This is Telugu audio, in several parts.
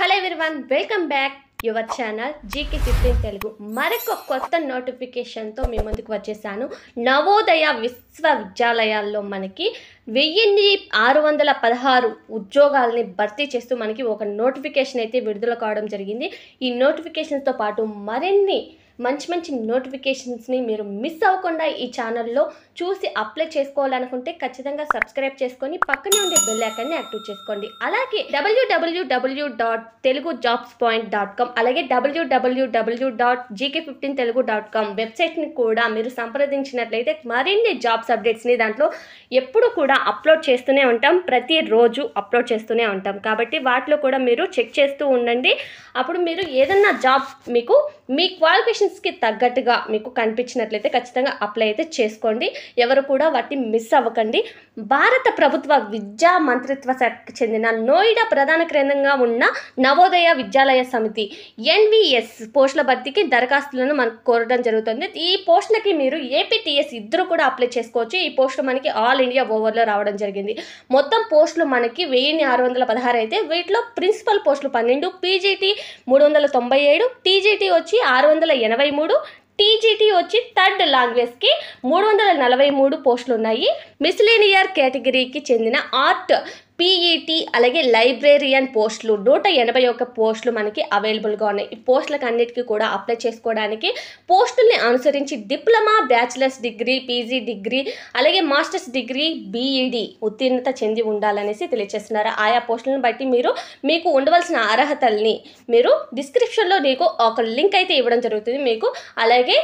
hello one welcome back your channel GK fifteen Telugu మరొక కొత్త నోటిఫికేషన్తో మీ ముందుకు వచ్చేసాను నవోదయ విశ్వవిద్యాలయాల్లో మనకి వెయ్యిన్ని ఆరు వందల పదహారు ఉద్యోగాలని భర్తీ చేస్తూ మనకి ఒక నోటిఫికేషన్ అయితే విడుదల కావడం జరిగింది ఈ నోటిఫికేషన్తో పాటు మరిన్ని మంచి మంచి నోటిఫికేషన్స్ని మీరు మిస్ అవ్వకుండా ఈ ఛానల్లో చూసి అప్లై చేసుకోవాలనుకుంటే ఖచ్చితంగా సబ్స్క్రైబ్ చేసుకొని పక్కనే ఉండే బెల్ ఐకాన్ని యాక్టివ్ చేసుకోండి అలాగే WWW dot Telugu jobs point dot com అలాగే WWW dot GK fifteen Telugu dot com వెబ్సైట్ని కూడా మీరు సంప్రదించినట్లయితే మరిన్ని జాబ్స్ అప్డేట్స్ని దాంట్లో ఎప్పుడు కూడా అప్లోడ్ చేస్తూనే ఉంటాం ప్రతిరోజు అప్లోడ్ చేస్తూనే ఉంటాం కాబట్టి వాటిలో కూడా మీరు చెక్ చేస్తూ ఉండండి అప్పుడు మీరు ఏదన్నా జాబ్ మీకు మీ క్వాలిఫికేషన్స్కి తగ్గట్టుగా మీకు కనిపించినట్లయితే ఖచ్చితంగా అప్లై అయితే చేసుకోండి ఎవరు కూడా వాటిని మిస్ అవ్వకండి భారత ప్రభుత్వ విద్యా మంత్రిత్వ శాఖకు చెందిన నోయిడా ప్రధాన కేంద్రంగా ఉన్న నవోదయ విద్యాలయ సమితి ఎన్విఎస్ పోస్టుల భర్తీకి దరఖాస్తులను మనకు కోరడం జరుగుతుంది ఈ పోస్టులకి మీరు ఏపీటీఎస్ ఇద్దరు కూడా అప్లై చేసుకోవచ్చు ఈ పోస్టులు మనకి ఆల్ ఇండియా ఓవర్లో రావడం జరిగింది మొత్తం పోస్టులు మనకి వెయ్యిన్ని ఆరు వందల పదహారు అయితే వీటిలో ప్రిన్సిపల్ పోస్టులు పన్నెండు పీజీటీ మూడు వందల తొంభై ఏడు టీజీటీ వచ్చి ఆరు వందల ఎనభై మూడు టీజీటీ వచ్చి థర్డ్ లాంగ్వేజ్కి మూడు వందల నలభై మూడు పోస్టులు ఉన్నాయి మిస్లీనియర్ కేటగిరీకి చెందిన ఆర్ట్ పీఈటీ e అలాగే లైబ్రేరియన్ పోస్టులు నూట ఎనభై ఒక్క పోస్టులు మనకి అవైలబుల్గా ఉన్నాయి ఈ పోస్టులకు అన్నిటికీ కూడా అప్లై చేసుకోవడానికి పోస్టుల్ని అనుసరించి diploma bachelors degree PG degree అలాగే మాస్టర్స్ డిగ్రీ బీఈడి ఉత్తీర్ణత చెంది ఉండాలనేసి తెలియజేస్తున్నారు ఆయా పోస్టులను బట్టి మీరు మీకు ఉండవలసిన అర్హతల్ని మీరు డిస్క్రిప్షన్లో మీకు ఒక లింక్ అయితే ఇవ్వడం జరుగుతుంది మీకు అలాగే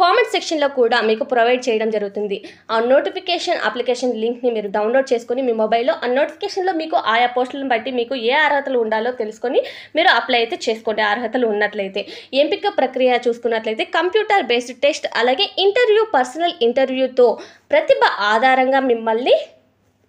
కామెంట్ సెక్షన్లో కూడా మీకు ప్రొవైడ్ చేయడం జరుగుతుంది ఆ నోటిఫికేషన్ అప్లికేషన్ లింక్ని మీరు డౌన్లోడ్ చేసుకొని మీ మొబైల్లో ఆ నోటిఫికేషన్లో మీకు ఆయా పోస్టులను బట్టి మీకు ఏ అర్హతలు ఉండాలో తెలుసుకొని మీరు అప్లై అయితే చేసుకోండి అర్హతలు ఉన్నట్లయితే ఎంపిక ప్రక్రియ చూసుకున్నట్లయితే కంప్యూటర్ బేస్డ్ టెస్ట్ అలాగే ఇంటర్వ్యూ పర్సనల్ ఇంటర్వ్యూతో ప్రతిభ ఆధారంగా మిమ్మల్ని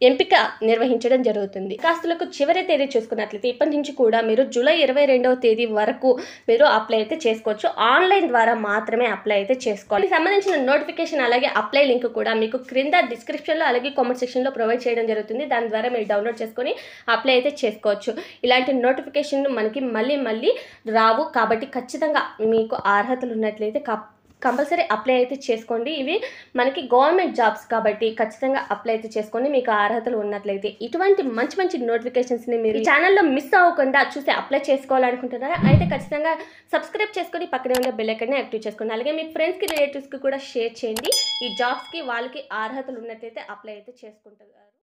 ఎంపిక నిర్వహించడం జరుగుతుంది కాస్తులకు చివరి తేదీ చూసుకున్నట్లయితే ఇప్పటి నుంచి కూడా మీరు జూలై ఇరవై రెండవ తేదీ వరకు మీరు అప్లై అయితే చేసుకోవచ్చు ఆన్లైన్ ద్వారా మాత్రమే అప్లై అయితే చేసుకోవాలి సంబంధించిన నోటిఫికేషన్ అలాగే అప్లై లింక్ కూడా మీకు క్రింద డిస్క్రిప్షన్లో అలాగే కామెంట్ సెక్షన్లో ప్రొవైడ్ చేయడం జరుగుతుంది దాని ద్వారా మీరు డౌన్లోడ్ చేసుకొని అప్లై అయితే చేసుకోవచ్చు ఇలాంటి నోటిఫికేషన్ మనకి మళ్ళీ మళ్ళీ రావు కాబట్టి ఖచ్చితంగా మీకు అర్హతలు ఉన్నట్లయితే కంపల్సరీ అప్లై అయితే చేసుకోండి ఇవి మనకి గవర్నమెంట్ జాబ్స్ కాబట్టి ఖచ్చితంగా అప్లై అయితే చేసుకోండి మీకు అర్హతలు ఉన్నట్లయితే ఇటువంటి మంచి మంచి నోటిఫికేషన్స్ని మీరు ఛానల్లో మిస్ అవ్వకుండా చూసి అప్లై చేసుకోవాలనుకుంటున్నారా అయితే ఖచ్చితంగా సబ్స్క్రైబ్ చేసుకొని పక్కనే ఉన్న బెల్ ఐకన్ని యాక్టివ్ చేసుకోండి అలాగే మీ ఫ్రెండ్స్కి రిలేటివ్స్కి కూడా షేర్ చేయండి ఈ జాబ్స్కి వాళ్ళకి అర్హతలు ఉన్నట్లయితే అప్లై అయితే చేసుకుంటారు